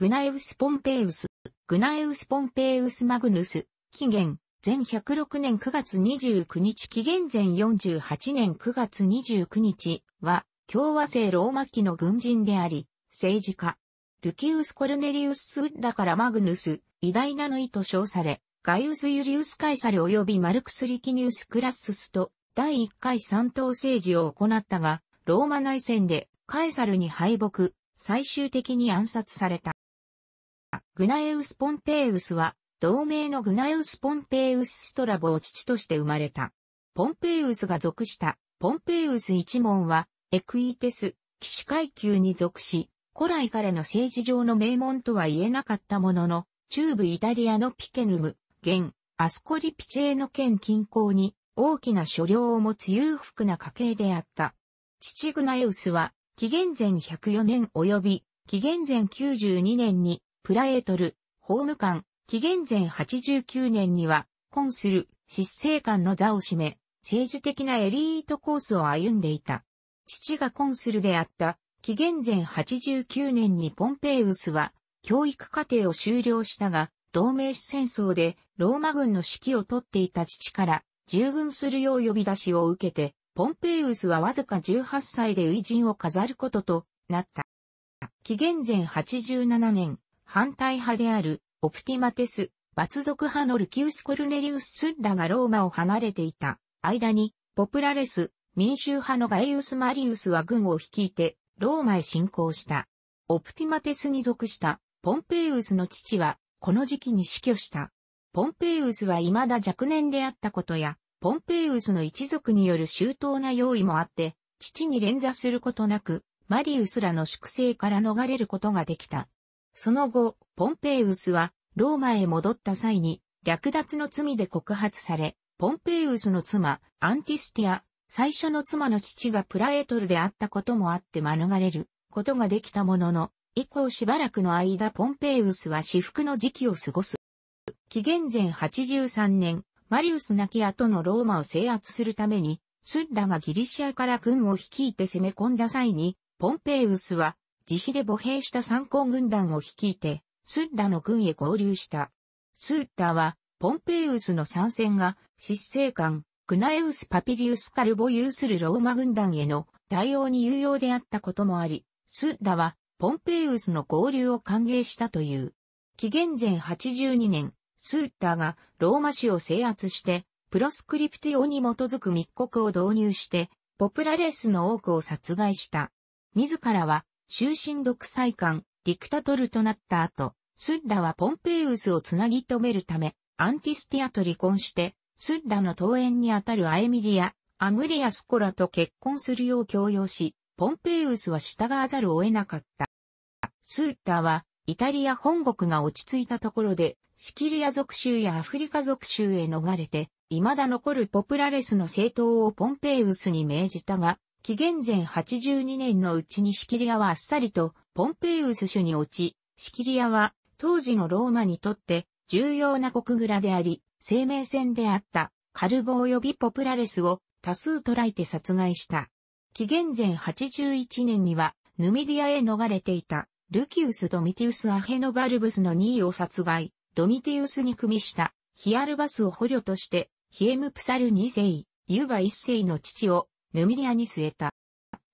グナエウス・ポンペイウス、グナエウス・ポンペイウス・マグヌス、紀元、前106年9月29日紀元前48年9月29日は、共和制ローマ期の軍人であり、政治家。ルキウス・コルネリウス・スッラからマグヌス、偉大なの意と称され、ガイウス・ユリウス・カイサル及びマルクス・リキニウス・クラッススと第1回三党政治を行ったが、ローマ内戦でカエサルに敗北、最終的に暗殺された。グナエウス・ポンペイウスは、同名のグナエウス・ポンペイウス・ストラボを父として生まれた。ポンペイウスが属したポンペイウス一門は、エクイテス、騎士階級に属し、古来からの政治上の名門とは言えなかったものの、中部イタリアのピケヌム、現、アスコリピチェーの県近郊に大きな所領を持つ裕福な家系であった。父グナエウスは、紀元前104年及び、紀元前92年にプラエートル、法務官、紀元前89年には、コンスル、執政官の座を占め、政治的なエリートコースを歩んでいた。父がコンスルであった、紀元前89年にポンペイウスは、教育課程を修了したが、同盟主戦争でローマ軍の指揮を取っていた父から従軍するよう呼び出しを受けて、ポンペイウスはわずか18歳で偉人を飾ることとなった。紀元前87年、反対派である、オプティマテス、罰族派のルキウス・コルネリウス・スッラがローマを離れていた間に、ポプラレス、民衆派のガイウス・マリウスは軍を率いて、ローマへ侵攻した。オプティマテスに属したポンペイウスの父は、この時期に死去した。ポンペイウスは未だ若年であったことや、ポンペイウスの一族による周到な用意もあって、父に連座することなく、マリウスらの粛清から逃れることができた。その後、ポンペイウスは、ローマへ戻った際に、略奪の罪で告発され、ポンペイウスの妻、アンティスティア、最初の妻の父がプラエトルであったこともあって免れることができたものの、以降しばらくの間ポンペイウスは至福の時期を過ごす。紀元前83年、マリウス亡き後のローマを制圧するために、スッラがギリシアから軍を率いて攻め込んだ際に、ポンペイウスは自費で歩兵した参考軍団を率いて、スッラの軍へ合流した。スッラは、ポンペイウスの参戦が、執政官、クナエウス・パピリウス・カルボ有するローマ軍団への対応に有用であったこともあり、スッラは、ポンペイウスの合流を歓迎したという。紀元前82年、スッラがローマ市を制圧して、プロスクリプティオに基づく密告を導入して、ポプラレスの多くを殺害した。自らは終身独裁官、ディクタトルとなった後、スッラはポンペイウスをつなぎ止めるため、アンティスティアと離婚して、スッラの登園にあたるアエミリア、アムリアスコラと結婚するよう強要し、ポンペイウスは従わざるを得なかった。スッラは、イタリア本国が落ち着いたところで、シキリア族州やアフリカ族州へ逃れて、未だ残るポプラレスの政党をポンペイウスに命じたが、紀元前82年のうちにシキリアはあっさりとポンペイウス主に落ち、シキリアは当時のローマにとって重要な国蔵であり、生命線であったカルボ及びポプラレスを多数捕らえて殺害した。紀元前81年にはヌミディアへ逃れていたルキウス・ドミティウス・アヘノバルブスの2位を殺害、ドミティウスに組みしたヒアルバスを捕虜としてヒエムプサル2世、ユーバ1世の父をヌミリアに据えた。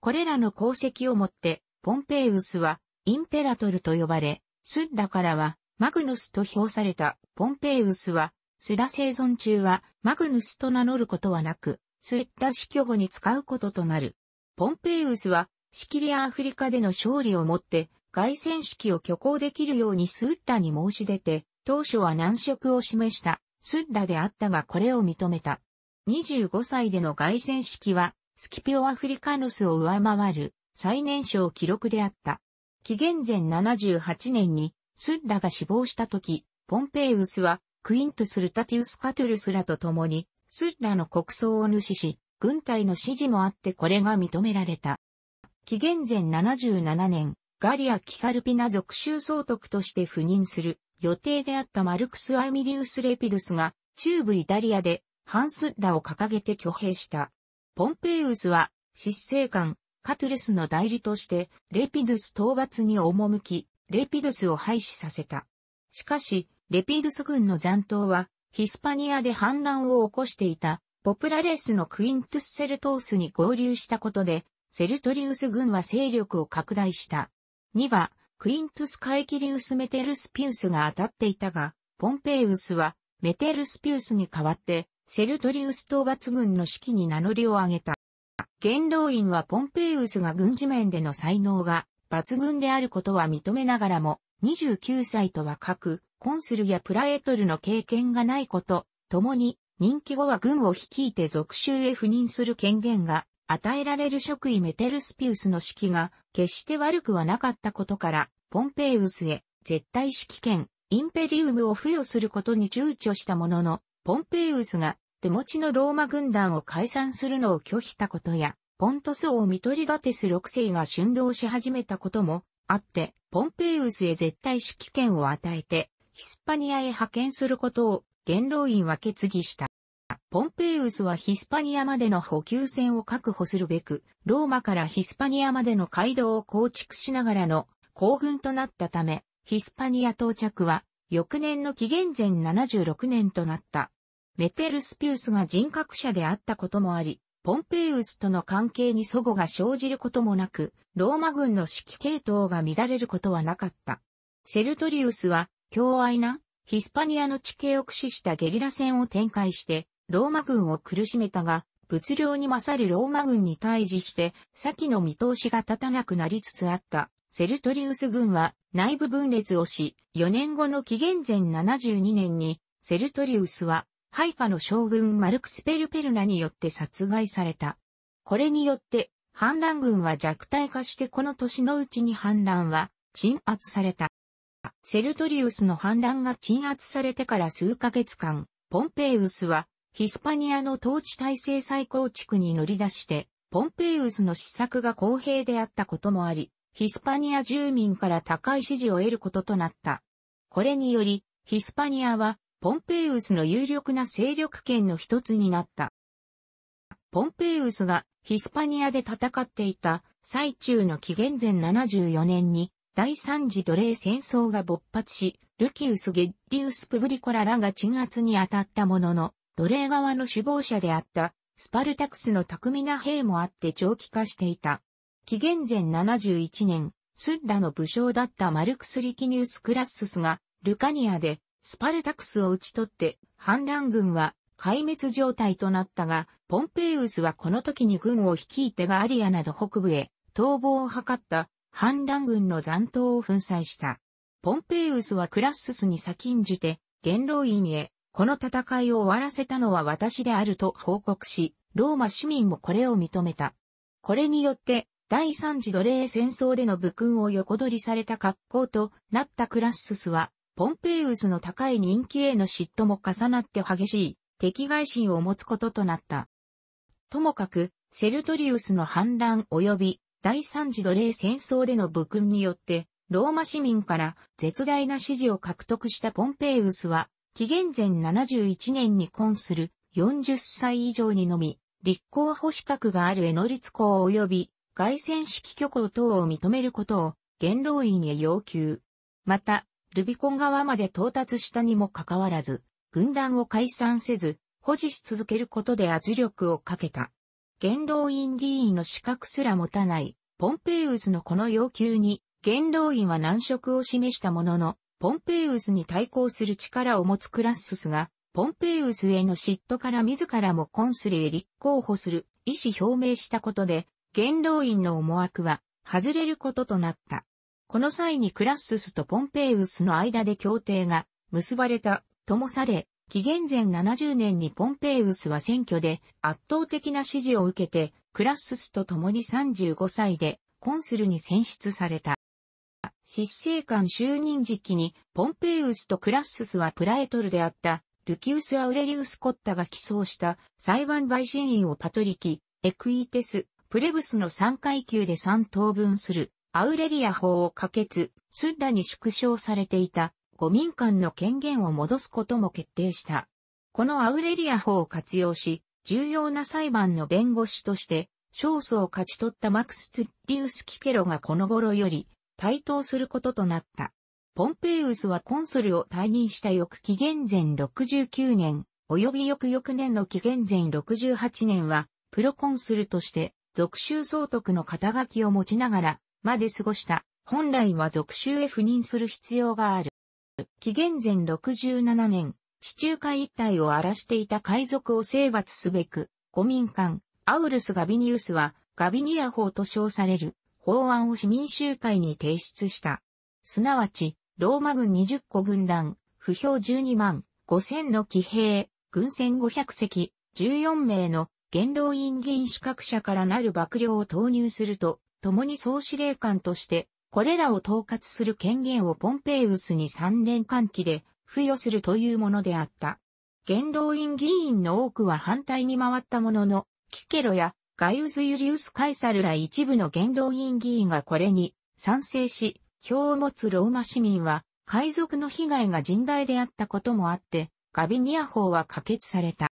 これらの功績をもって、ポンペイウスは、インペラトルと呼ばれ、スッラからは、マグヌスと評されたポンペイウスは、スラ生存中は、マグヌスと名乗ることはなく、スッラ死去後に使うこととなる。ポンペイウスは、シキリア・アフリカでの勝利をもって、外戦式を挙行できるようにスッラに申し出て、当初は難色を示した、スッラであったがこれを認めた。25歳での外戦式は、スキピオ・アフリカヌスを上回る最年少記録であった。紀元前78年にスッラが死亡した時、ポンペイウスはクイントス・ルタティウス・カトゥルスらと共にスッラの国葬を主し、軍隊の指示もあってこれが認められた。紀元前77年、ガリア・キサルピナ属州総督として赴任する予定であったマルクス・アミリウス・レピドゥスが中部イタリアでハンスッラを掲げて挙兵した。ポンペイウスは、執政官、カトゥレスの代理として、レピドゥス討伐に赴き、レピドゥスを廃止させた。しかし、レピドゥス軍の残党は、ヒスパニアで反乱を起こしていた、ポプラレスのクイントゥス・セルトースに合流したことで、セルトリウス軍は勢力を拡大した。2は、クイントゥス・カエキリウス・メテルスピウスが当たっていたが、ポンペイウスは、メテルスピウスに代わって、セルトリウス討伐軍の指揮に名乗りを上げた。元老院はポンペイウスが軍事面での才能が抜群であることは認めながらも、29歳と若く、コンスルやプラエトルの経験がないこと、共に、任期後は軍を率いて属州へ赴任する権限が与えられる職位メテルスピウスの指揮が決して悪くはなかったことから、ポンペイウスへ絶対指揮権、インペリウムを付与することに躊躇したものの、ポンペイウスが手持ちのローマ軍団を解散するのを拒否したことや、ポントス王ミトリダテス6世が春動し始めたこともあって、ポンペイウスへ絶対指揮権を与えて、ヒスパニアへ派遣することを元老院は決議した。ポンペイウスはヒスパニアまでの補給線を確保するべく、ローマからヒスパニアまでの街道を構築しながらの興奮となったため、ヒスパニア到着は翌年の紀元前76年となった。メテルスピウスが人格者であったこともあり、ポンペイウスとの関係に祖語が生じることもなく、ローマ軍の指揮系統が乱れることはなかった。セルトリウスは、強愛な、ヒスパニアの地形を駆使したゲリラ戦を展開して、ローマ軍を苦しめたが、物量に勝るローマ軍に対峙して、先の見通しが立たなくなりつつあった。セルトリウス軍は内部分裂をし、4年後の紀元前72年に、セルトリウスはハイファの将軍マルクス・ペルペルナによって殺害された。これによって、反乱軍は弱体化してこの年のうちに反乱は鎮圧された。セルトリウスの反乱が鎮圧されてから数ヶ月間、ポンペイウスはヒスパニアの統治体制再構築に乗り出して、ポンペイウスの施策が公平であったこともあり、ヒスパニア住民から高い支持を得ることとなった。これにより、ヒスパニアはポンペイウスの有力な勢力圏の一つになった。ポンペイウスがヒスパニアで戦っていた最中の紀元前74年に第三次奴隷戦争が勃発し、ルキウス・ゲッリウス・プブリコラらが鎮圧に当たったものの、奴隷側の首謀者であったスパルタクスの巧みな兵もあって長期化していた。紀元前71年、スッラの武将だったマルクス・リキニウス・クラッススがルカニアでスパルタクスを討ち取って、反乱軍は壊滅状態となったが、ポンペイウスはこの時に軍を率いてガアリアなど北部へ逃亡を図った反乱軍の残党を粉砕した。ポンペイウスはクラッススに先んじて、元老院へ、この戦いを終わらせたのは私であると報告し、ローマ市民もこれを認めた。これによって、第三次奴隷戦争での武勲を横取りされた格好となったクラッススは、ポンペイウスの高い人気への嫉妬も重なって激しい敵外心を持つこととなった。ともかく、セルトリウスの反乱及び第三次奴隷戦争での武勲によって、ローマ市民から絶大な支持を獲得したポンペイウスは、紀元前71年に婚する40歳以上にのみ、立候補資格があるエノリツ公及び外戦式挙行等を認めることを元老院へ要求。また、ルビコン側まで到達したにもかかわらず、軍団を解散せず、保持し続けることで圧力をかけた。元老院議員の資格すら持たない、ポンペイウスのこの要求に、元老院は難色を示したものの、ポンペイウスに対抗する力を持つクラッススが、ポンペイウスへの嫉妬から自らもコンスルへ立候補する意思表明したことで、元老院の思惑は外れることとなった。この際にクラッススとポンペイウスの間で協定が結ばれたともされ、紀元前70年にポンペイウスは選挙で圧倒的な支持を受けて、クラッススと共に35歳でコンスルに選出された。執政官就任時期にポンペイウスとクラッススはプラエトルであったルキウス・アウレリウス・コッタが起草した裁判陪審員をパトリキ、エクイテス、プレブスの3階級で3等分するアウレリア法を可決、スッラに縮小されていた、五民間の権限を戻すことも決定した。このアウレリア法を活用し、重要な裁判の弁護士として、勝訴を勝ち取ったマクス・トゥッリウス・キケロがこの頃より、対等することとなった。ポンペイウスはコンスルを退任した翌紀元前69年、及び翌翌年の紀元前68年は、プロコンスルとして、属州総督の肩書きを持ちながら、まで過ごした、本来は属州へ赴任する必要がある。紀元前67年、地中海一帯を荒らしていた海賊を征伐すべく、古民間、アウルス・ガビニウスは、ガビニア法と称される法案を市民集会に提出した。すなわち、ローマ軍20個軍団、不評12万5000の騎兵、軍船500隻、14名の元老院議員資格者からなる幕僚を投入すると、共に総司令官として、これらを統括する権限をポンペイウスに3年間期で付与するというものであった。元老院議員の多くは反対に回ったものの、キケロやガイウス・ユリウス・カイサルら一部の元老院議員がこれに賛成し、票を持つローマ市民は、海賊の被害が甚大であったこともあって、ガビニア法は可決された。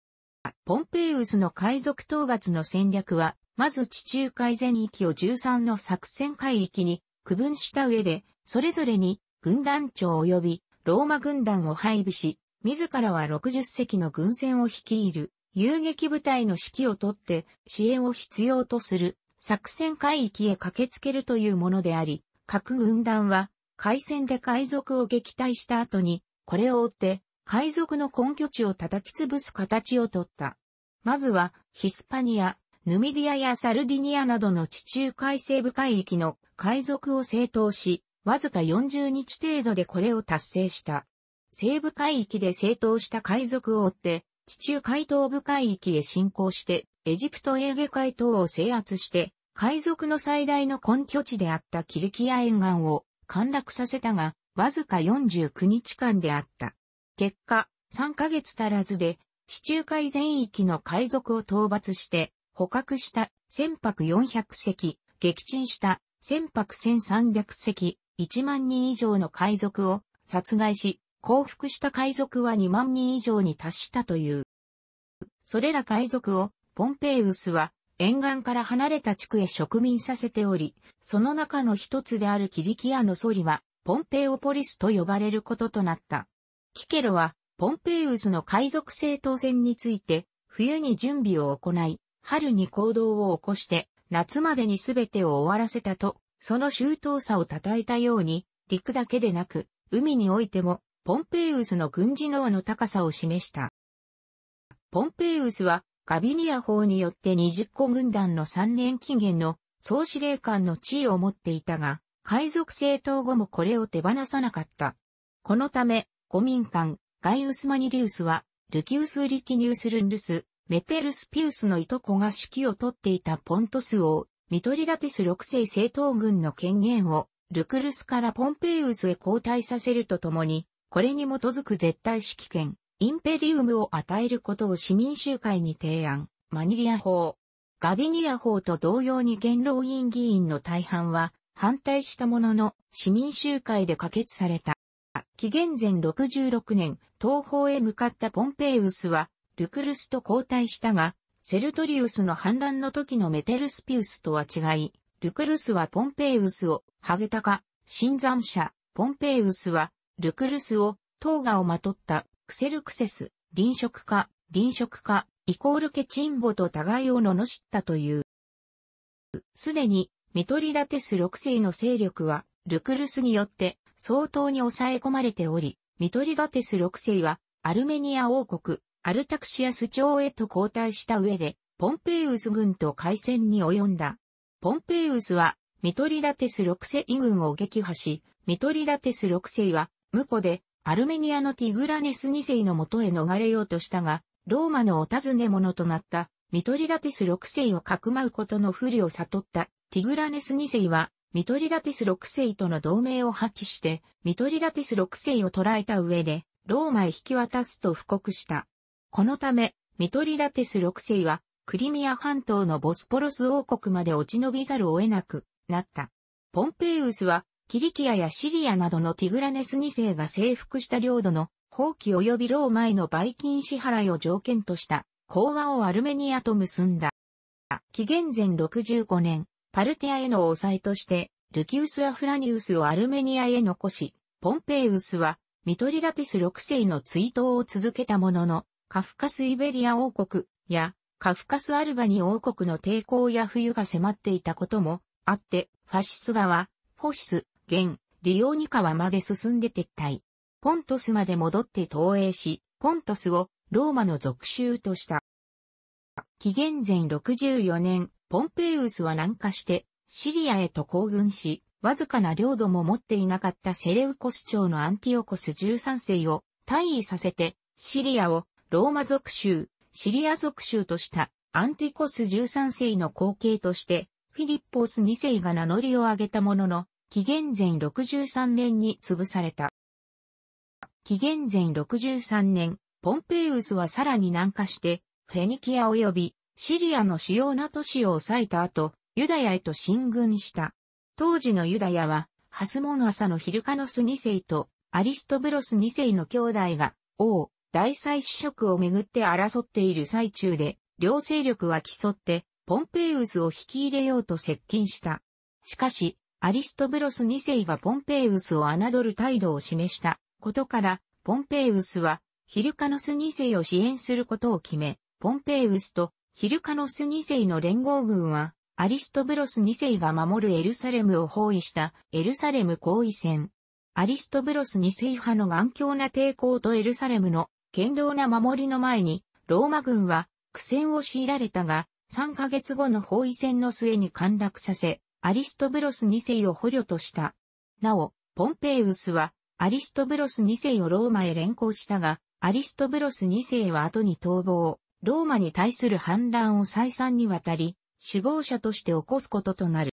ポンペイウスの海賊討伐の戦略は、まず地中海全域を13の作戦海域に区分した上で、それぞれに軍団長及びローマ軍団を配備し、自らは60隻の軍船を率いる遊撃部隊の指揮をとって支援を必要とする作戦海域へ駆けつけるというものであり、各軍団は海戦で海賊を撃退した後に、これを追って海賊の根拠地を叩き潰す形をとった。まずはヒスパニア、ヌミディアやサルディニアなどの地中海西部海域の海賊を正当し、わずか40日程度でこれを達成した。西部海域で正当した海賊を追って、地中海東部海域へ侵攻して、エジプトエーゲ海等を制圧して、海賊の最大の根拠地であったキルキア沿岸を陥落させたが、わずか49日間であった。結果、3ヶ月足らずで、地中海全域の海賊を討伐して、捕獲した船舶400隻、撃沈した船舶1300隻、1万人以上の海賊を殺害し、降伏した海賊は2万人以上に達したという。それら海賊をポンペイウスは沿岸から離れた地区へ植民させており、その中の一つであるキリキアのソリはポンペイオポリスと呼ばれることとなった。キケロはポンペイウスの海賊正当戦について冬に準備を行い、春に行動を起こして、夏までに全てを終わらせたと、その周到さを称えたように、陸だけでなく、海においても、ポンペイウスの軍事能の高さを示した。ポンペイウスは、ガビニア法によって20個軍団の3年期限の総司令官の地位を持っていたが、海賊政党後もこれを手放さなかった。このため、古民間、ガイウス・マニリウスは、ルキウス・リキニウス・ルンルス、メテルスピウスのいとこが指揮をとっていたポントス王、ミトリダティス六世政党軍の権限を、ルクルスからポンペイウスへ交代させるとともに、これに基づく絶対指揮権、インペリウムを与えることを市民集会に提案、マニリア法。ガビニア法と同様に元老院議員の大半は反対したものの市民集会で可決された。紀元前66年、東方へ向かったポンペイウスはルクルスと交代したが、セルトリウスの反乱の時のメテルスピウスとは違い、ルクルスはポンペイウスを、ハゲタカ、新山者、ポンペイウスは、ルクルスを、トーガをまとった、クセルクセス、臨食化、臨食化、イコールケチンボと互いを罵ったという。すでに、ミトリダテス6世の勢力は、ルクルスによって相当に抑え込まれており、ミトリダテス6世は、アルメニア王国、アルタクシアス朝へと交代した上で、ポンペイウス軍と海戦に及んだ。ポンペイウスは、ミトリダテス6世軍を撃破し、ミトリダテス6世は、ムコで、アルメニアのティグラネス2世のもとへ逃れようとしたが、ローマのお尋ね者となった、ミトリダテス6世をかくまうことの不利を悟った、ティグラネス2世は、ミトリダテス6世との同盟を破棄して、ミトリダテス6世を捕らえた上で、ローマへ引き渡すと布告した。このため、ミトリダテス6世は、クリミア半島のボスポロス王国まで落ち延びざるを得なくなった。ポンペイウスは、キリキアやシリアなどのティグラネス2世が征服した領土の放棄及びローマへの売金支払いを条件とした講和をアルメニアと結んだ。紀元前65年、パルテアへの抑えとして、ルキウス・アフラニウスをアルメニアへ残し、ポンペイウスは、ミトリダテス6世の追悼を続けたものの、カフカスイベリア王国やカフカスアルバニ王国の抵抗や冬が迫っていたこともあって、ファシス側、フォシス、ゲン、リオニカはまで進んで撤退。ポントスまで戻って投影し、ポントスをローマの属州とした。紀元前64年、ポンペイウスは南下して、シリアへと行軍し、わずかな領土も持っていなかったセレウコス朝のアンティオコス13世を退位させて、シリアをローマ属州、シリア属州としたアンティコス13世の後継として、フィリッポス2世が名乗りを上げたものの、紀元前63年に潰された。紀元前63年、ポンペイウスはさらに南下して、フェニキア及びシリアの主要な都市を抑えた後、ユダヤへと進軍した。当時のユダヤは、ハスモンアサのヒルカノス2世とアリストブロス2世の兄弟が王、大祭司職をめぐって争っている最中で、両勢力は競って、ポンペイウスを引き入れようと接近した。しかし、アリストブロス2世がポンペイウスを侮る態度を示したことから、ポンペイウスは、ヒルカノス2世を支援することを決め、ポンペイウスとヒルカノス2世の連合軍は、アリストブロス2世が守るエルサレムを包囲したエルサレム行為戦。アリストブロス2世派の頑強な抵抗とエルサレムの堅牢な守りの前に、ローマ軍は苦戦を強いられたが、3ヶ月後の包囲戦の末に陥落させ、アリストブロス2世を捕虜とした。なお、ポンペイウスは、アリストブロス2世をローマへ連行したが、アリストブロス2世は後に逃亡、ローマに対する反乱を再三にわたり、首謀者として起こすこととなる。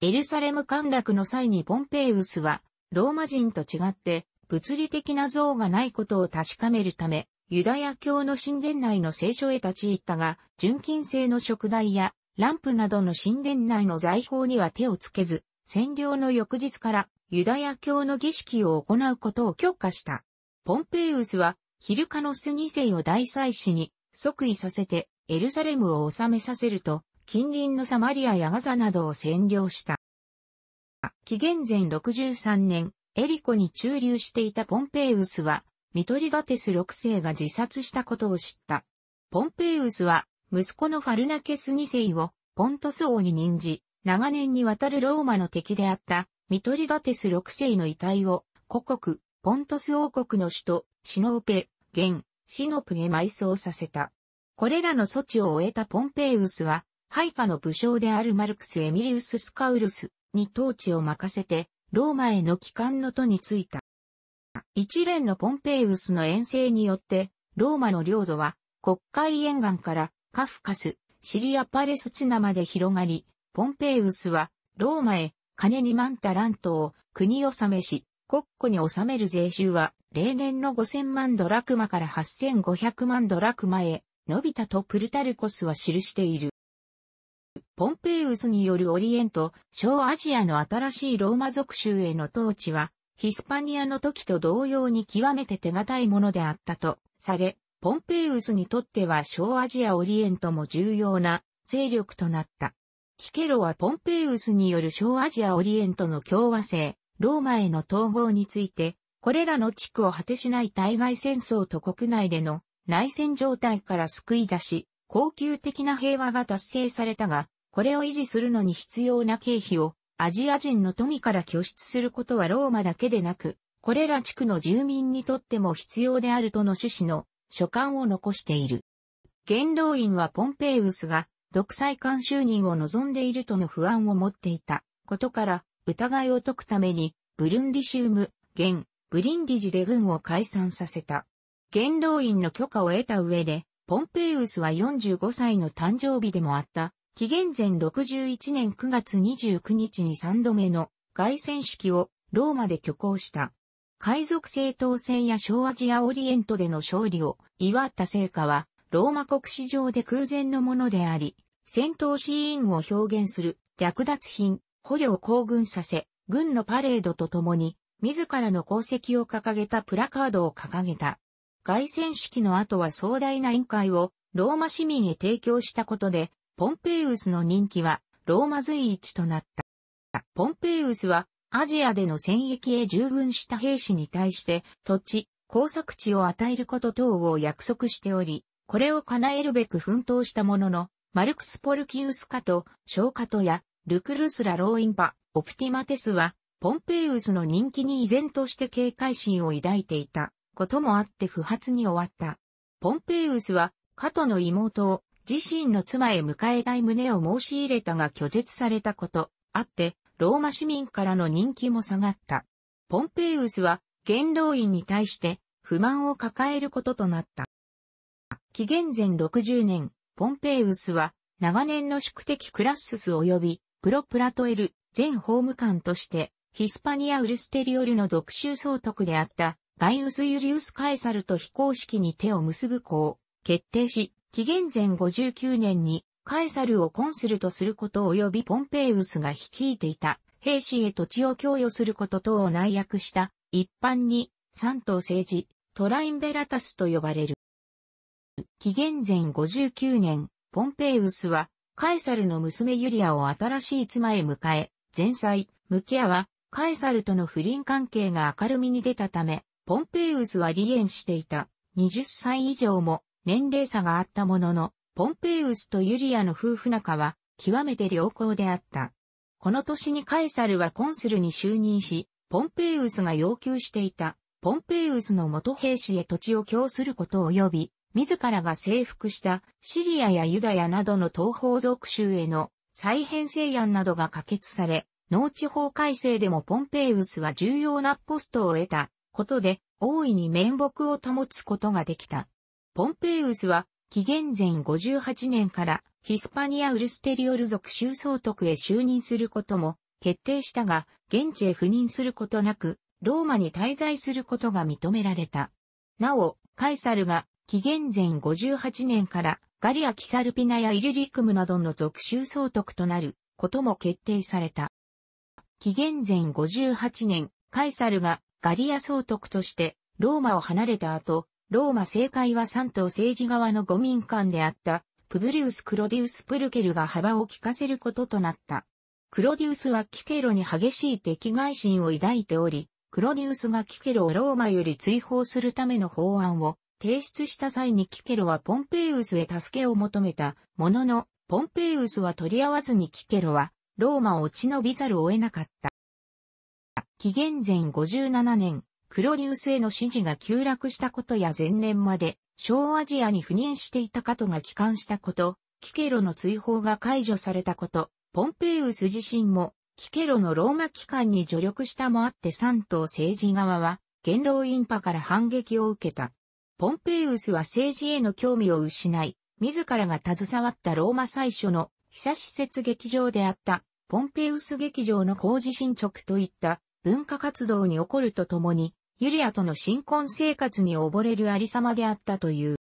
エルサレム陥落の際にポンペイウスは、ローマ人と違って、物理的な像がないことを確かめるため、ユダヤ教の神殿内の聖書へ立ち入ったが、純金製の食材やランプなどの神殿内の財宝には手をつけず、占領の翌日からユダヤ教の儀式を行うことを許可した。ポンペイウスは、ヒルカノス2世を大祭司に即位させてエルサレムを治めさせると、近隣のサマリアやガザなどを占領した。紀元前63年、エリコに駐留していたポンペイウスは、ミトリダテス6世が自殺したことを知った。ポンペイウスは、息子のファルナケス2世を、ポントス王に任じ、長年にわたるローマの敵であった、ミトリダテス6世の遺体を、故国、ポントス王国の首都、シノーペ、現、シノプへ埋葬させた。これらの措置を終えたポンペイウスは、配下の武将であるマルクス・エミリウス・スカウルスに統治を任せて、ローマへの帰還の途についた。一連のポンペイウスの遠征によって、ローマの領土は、国会沿岸からカフカス、シリア・パレスチナまで広がり、ポンペイウスは、ローマへ、金2万タラントを国納めし、国庫に納める税収は、例年の5000万ドラクマから8500万ドラクマへ、伸びたとプルタルコスは記している。ポンペイウスによるオリエント、小アジアの新しいローマ属州への統治は、ヒスパニアの時と同様に極めて手堅いものであったとされ、ポンペイウスにとっては小アジアオリエントも重要な勢力となった。キケロはポンペイウスによる小アジアオリエントの共和制、ローマへの統合について、これらの地区を果てしない対外戦争と国内での内戦状態から救い出し、恒久的な平和が達成されたが、これを維持するのに必要な経費をアジア人の富から拠出することはローマだけでなく、これら地区の住民にとっても必要であるとの趣旨の書簡を残している。元老院はポンペイウスが独裁官就任を望んでいるとの不安を持っていたことから疑いを解くためにブルンディシウム、現、ブリンディジで軍を解散させた。元老院の許可を得た上で、ポンペイウスは45歳の誕生日でもあった紀元前61年9月29日に3度目の凱旋式をローマで挙行した。海賊政党戦や小アジアオリエントでの勝利を祝った成果は、ローマ国史上で空前のものであり、戦闘シーンを表現する略奪品、捕虜を行軍させ、軍のパレードとともに、自らの功績を掲げたプラカードを掲げた。外戦式の後は壮大な宴会をローマ市民へ提供したことで、ポンペイウスの人気はローマ随一となった。ポンペイウスはアジアでの戦役へ従軍した兵士に対して土地、工作地を与えること等を約束しており、これを叶えるべく奮闘したものの、マルクス・ポルキウスカと、ショーカトや、ルクルスラ・ローインパ、オプティマテスは、ポンペイウスの人気に依然として警戒心を抱いていたこともあって不発に終わった。ポンペイウスは、カトの妹を自身の妻へ迎えたい旨を申し入れたが拒絶されたこと、あって、ローマ市民からの人気も下がった。ポンペイウスは、元老院に対して、不満を抱えることとなった。紀元前60年、ポンペイウスは、長年の宿敵クラッスス及び、プロプラトエル、前法務官として、ヒスパニア・ウルステリオルの属州総督であった、ガイウス・ユリウス・カエサルと非公式に手を結ぶ子を決定し、紀元前59年にカエサルをコンスルとすること及びポンペイウスが率いていた兵士へ土地を供与すること等を内約した一般に三島政治トラインベラタスと呼ばれる。紀元前59年、ポンペイウスはカエサルの娘ユリアを新しい妻へ迎え、前妻、ムキアはカエサルとの不倫関係が明るみに出たため、ポンペイウスは離縁していた。20歳以上も年齢差があったものの、ポンペイウスとユリアの夫婦仲は極めて良好であった。この年にカエサルはコンスルに就任し、ポンペイウスが要求していた、ポンペイウスの元兵士へ土地を供することを及び、自らが征服したシリアやユダヤなどの東方属州への再編成案などが可決され、農地法改正でもポンペイウスは重要なポストを得たことで、大いに面目を保つことができた。ポンペイウスは、紀元前58年からヒスパニア・ウルステリオル族州総督へ就任することも決定したが、現地へ赴任することなく、ローマに滞在することが認められた。なお、カイサルが紀元前58年からガリア・キサルピナやイリリクムなどの属州総督となることも決定された。紀元前58年、カイサルがガリア総督としてローマを離れた後、ローマ政界は三党政治側の五民間であった、プブリウス・クロディウス・プルケルが幅を利かせることとなった。クロディウスはキケロに激しい敵外心を抱いており、クロディウスがキケロをローマより追放するための法案を提出した際にキケロはポンペイウスへ助けを求めたものの、ポンペイウスは取り合わずにキケロはローマを落ち延びざるを得なかった。紀元前57年、クロニウスへの指示が急落したことや前年まで、小アジアに赴任していたカトが帰還したこと、キケロの追放が解除されたこと、ポンペイウス自身も、キケロのローマ機関に助力したもあって三島政治側は、元老院派から反撃を受けた。ポンペイウスは政治への興味を失い、自らが携わったローマ最初の久施設劇場であったポンペイウス劇場の工事進捗といった文化活動に起こるとともにユリアとの新婚生活に溺れるありさまであったという。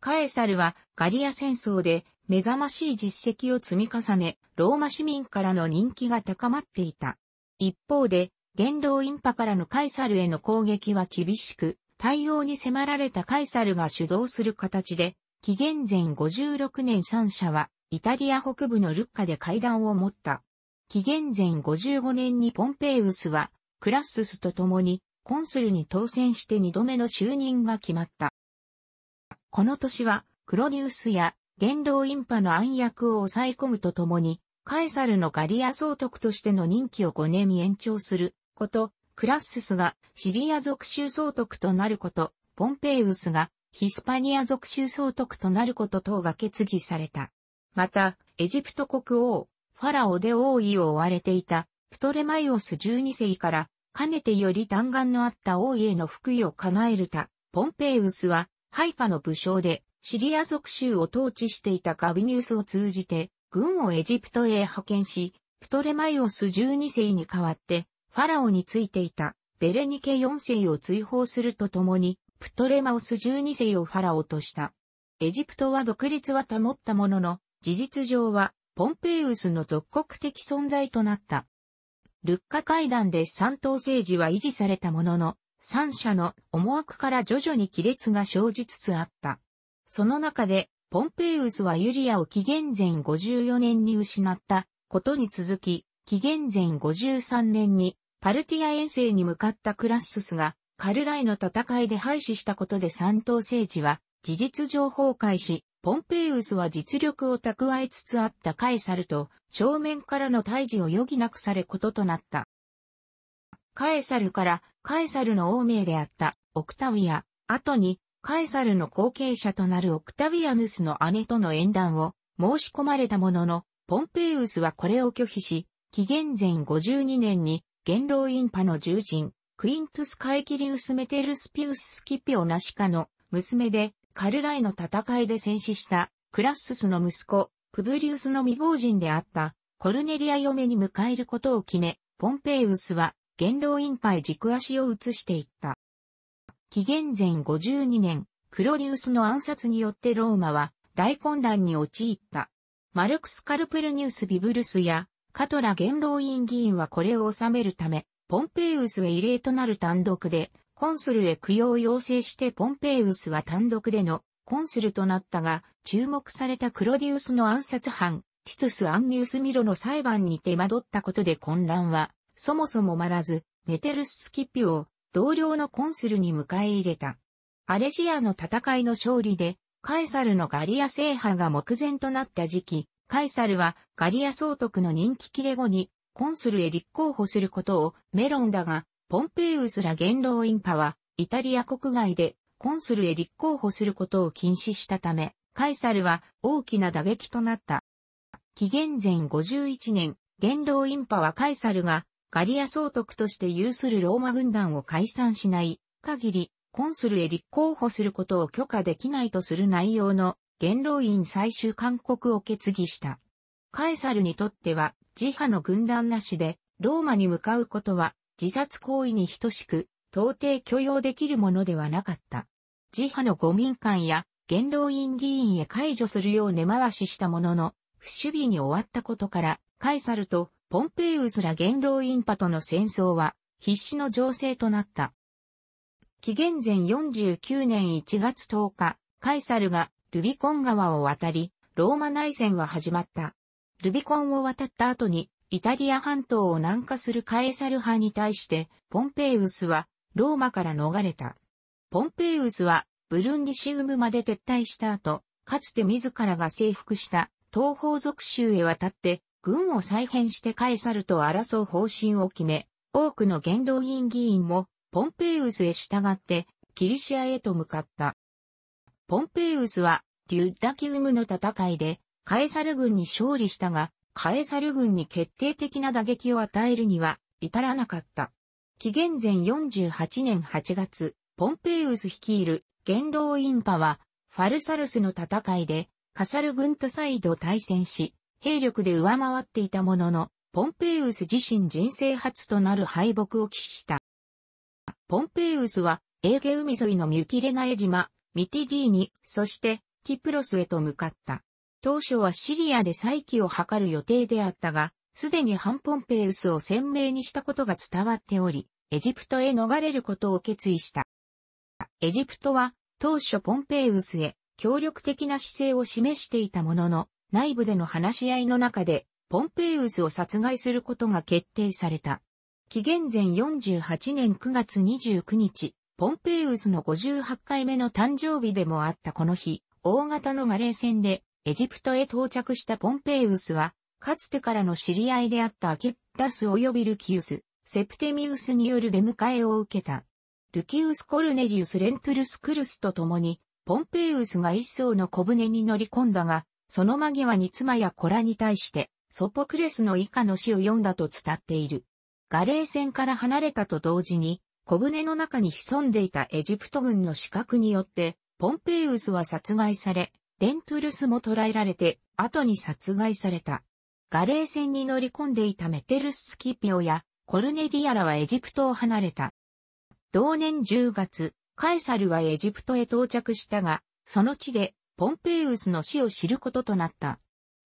カエサルはガリア戦争で目覚ましい実績を積み重ね、ローマ市民からの人気が高まっていた。一方で、元老ンパからのカエサルへの攻撃は厳しく、対応に迫られたカエサルが主導する形で、紀元前56年3社は、イタリア北部のルッカで会談を持った。紀元前55年にポンペイウスは、クラッススと共にコンスルに当選して2度目の就任が決まった。この年は、クロデウスや元老院派の暗躍を抑え込むとともに、カエサルのガリア総督としての任期を5年延長すること、クラッススがシリア属州総督となること、ポンペイウスがヒスパニア属州総督となること等が決議された。また、エジプト国王、ファラオで王位を追われていた、プトレマイオス12世からかねてより弾丸のあった王家の福意を叶えるた、ポンペイウスは、配下の武将で、シリア属州を統治していたガビニウスを通じて、軍をエジプトへ派遣し、プトレマイオス12世に代わって、ファラオについていたベレニケ4世を追放するとともに、プトレマオス12世をファラオとした。エジプトは独立は保ったものの、事実上はポンペイウスの属国的存在となった。ルッカ会談で三党政治は維持されたものの、三者の思惑から徐々に亀裂が生じつつあった。その中で、ポンペイウスはユリアを紀元前54年に失ったことに続き、紀元前53年にパルティア遠征に向かったクラッソスがカルライの戦いで廃止したことで三党政治は事実上崩壊し、ポンペイウスは実力を蓄えつつあったカエサルと正面からの退治を余儀なくされこととなった。カエサルからカエサルの王名であったオクタウィア、後にカエサルの後継者となるオクタヴィアヌスの姉との縁談を申し込まれたものの、ポンペイウスはこれを拒否し、紀元前52年に元老院派の重鎮、クイントゥス・カエキリウス・メテルスピウス・スキピオナシカの娘でカルライの戦いで戦死したクラッススの息子、プブリウスの未亡人であったコルネリア嫁に迎えることを決め、ポンペイウスは元老院派へ軸足を移していった。紀元前52年、クロリウスの暗殺によってローマは大混乱に陥った。マルクス・カルプルニウス・ビブルスやカトラ元老院議員はこれを収めるため、ポンペイウスへ異例となる単独でコンスルへ供養を要請してポンペイウスは単独でのコンスルとなったが、注目されたクロディウスの暗殺犯、ティトゥス・アンニウス・ミロの裁判に手間取ったことで混乱は、そもそもまらず、メテルス・スキピオを同僚のコンスルに迎え入れた。アレジアの戦いの勝利で、カエサルのガリア制覇が目前となった時期、カエサルはガリア総督の人気切れ後にコンスルへ立候補することをメロンだがポンペイウスら元老院派は、イタリア国外でコンスルへ立候補することを禁止したため、カイサルは大きな打撃となった。紀元前51年、元老院派はカイサルがガリア総督として有するローマ軍団を解散しない限り、コンスルへ立候補することを許可できないとする内容の元老院最終勧告を決議した。カエサルにとっては、自派の軍団なしで、ローマに向かうことは自殺行為に等しく、到底許容できるものではなかった。自派の五民間や元老院議員へ解除するよう根回ししたものの、不守備に終わったことから、カイサルとポンペイウスら元老院派との戦争は必死の情勢となった。紀元前49年1月10日、カイサルがルビコン川を渡り、ローマ内戦は始まった。ルビコンを渡った後にイタリア半島を南下するカエサル派に対して、ポンペイウスはローマから逃れた。ポンペイウスはブルンディシウムまで撤退した後、かつて自らが征服した東方属州へ渡って軍を再編してカエサルと争う方針を決め、多くの元老院議員もポンペイウスへ従ってキリシアへと向かった。ポンペイウスはデュッダキウムの戦いでカエサル軍に勝利したが、カエサル軍に決定的な打撃を与えるには至らなかった。紀元前48年8月、ポンペイウス率いる元老インパは、ファルサルスの戦いで、カサル軍と再度対戦し、兵力で上回っていたものの、ポンペイウス自身人生初となる敗北を喫した。ポンペイウスは、エーゲ海沿いのミュキレナエ島、ミティリーに、そして、キプロスへと向かった。当初はシリアで再起を図る予定であったが、すでにハンポンペウスを鮮明にしたことが伝わっており、エジプトへ逃れることを決意した。エジプトは当初ポンペウスへ協力的な姿勢を示していたものの、内部での話し合いの中で、ポンペウスを殺害することが決定された。紀元前48年9月29日、ポンペウスの58回目の誕生日でもあったこの日、大型のマレー戦でエジプトへ到着したポンペイウスは、かつてからの知り合いであったアキッラス及びルキウス、セプテミウスによる出迎えを受けた。ルキウス・コルネリウス・レントゥルス・クルスと共に、ポンペイウスが一層の小舟に乗り込んだが、その間際に妻や子らに対して、ソポクレスの以下の死を読んだと伝っている。ガレー船から離れたと同時に、小舟の中に潜んでいたエジプト軍の死角によって、ポンペイウスは殺害され、レントゥルスも捕らえられて、後に殺害された。ガレー船に乗り込んでいたメテルススキピオやコルネリアラはエジプトを離れた。同年10月、カエサルはエジプトへ到着したが、その地でポンペイウスの死を知ることとなった。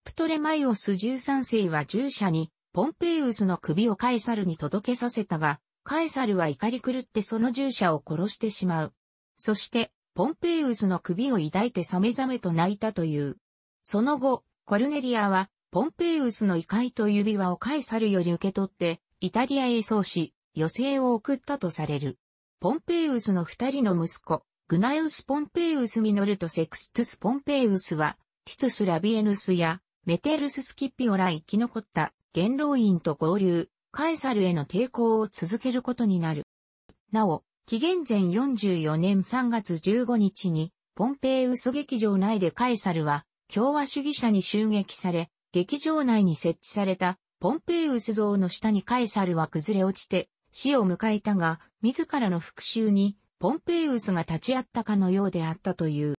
プトレマイオス13世は従者にポンペイウスの首をカエサルに届けさせたが、カエサルは怒り狂ってその従者を殺してしまう。そして、ポンペイウスの首を抱いてさめざめと泣いたという。その後、コルネリアは、ポンペイウスの遺界と指輪をカエサルより受け取って、イタリアへ送し、余生を送ったとされる。ポンペイウスの二人の息子、グナウス・ポンペイウス・ミノルとセクストゥス・ポンペイウスは、ティトゥス・ラビエヌスや、メテルス・スキッピオら生き残った元老院と合流、カエサルへの抵抗を続けることになる。なお、紀元前44年3月15日に、ポンペイウス劇場内でカエサルは、共和主義者に襲撃され、劇場内に設置された、ポンペイウス像の下にカエサルは崩れ落ちて、死を迎えたが、自らの復讐に、ポンペイウスが立ち会ったかのようであったという。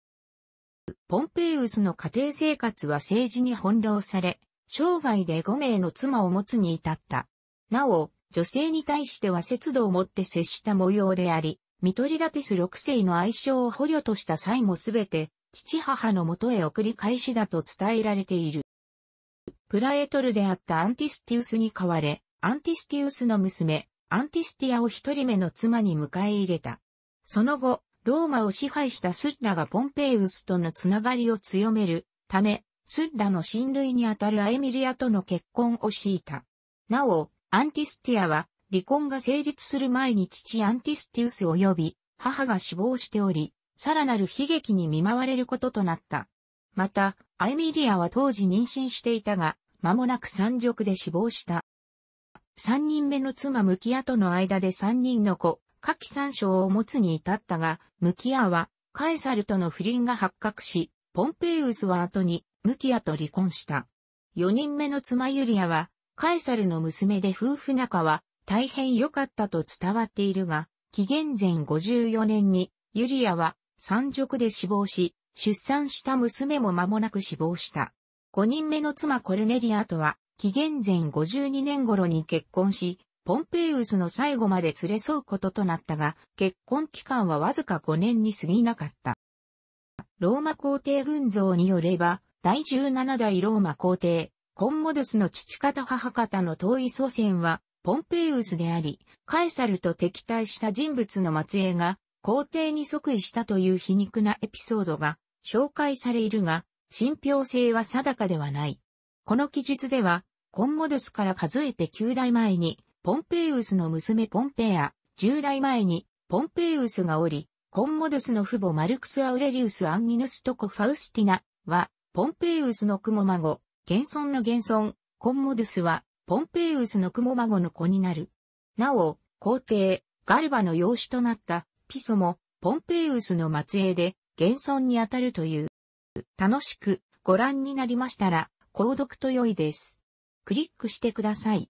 ポンペイウスの家庭生活は政治に翻弄され、生涯で5名の妻を持つに至った。なお、女性に対しては節度をもって接した模様であり、ミトリダティス6世の愛称を捕虜とした際もすべて、父母のもとへ送り返しだと伝えられている。プラエトルであったアンティスティウスに代われ、アンティスティウスの娘、アンティスティアを一人目の妻に迎え入れた。その後、ローマを支配したスッラがポンペイウスとのつながりを強めるため、スッラの親類にあたるアエミリアとの結婚を強いた。なお、アンティスティアは、離婚が成立する前に父アンティスティウス及び、母が死亡しており、さらなる悲劇に見舞われることとなった。また、アイミリアは当時妊娠していたが、間もなく産褥で死亡した。三人目の妻ムキアとの間で三人の子、下記三章を持つに至ったが、ムキアは、カエサルとの不倫が発覚し、ポンペイウスは後に、ムキアと離婚した。四人目の妻ユリアは、カエサルの娘で夫婦仲は大変良かったと伝わっているが、紀元前54年にユリアは産直で死亡し、出産した娘も間もなく死亡した。5人目の妻コルネリアとは、紀元前52年頃に結婚し、ポンペイウスの最後まで連れ添うこととなったが、結婚期間はわずか5年に過ぎなかった。ローマ皇帝群像によれば、第17代ローマ皇帝、コンモドスの父方母方の遠い祖先は、ポンペイウスであり、カエサルと敵対した人物の末裔が、皇帝に即位したという皮肉なエピソードが紹介されるが、信憑性は定かではない。この記述では、コンモドスから数えて9代前に、ポンペイウスの娘ポンペア、10代前に、ポンペイウスがおり、コンモドスの父母マルクス・アウレリウス・アンミヌストコ・ファウスティナは、ポンペイウスの雲孫、現存の現存、コンモドゥスは、ポンペイウスのクモ孫の子になる。なお、皇帝、ガルバの養子となったピソも、ポンペイウスの末裔で、現存にあたるという。楽しくご覧になりましたら、購読と良いです。クリックしてください。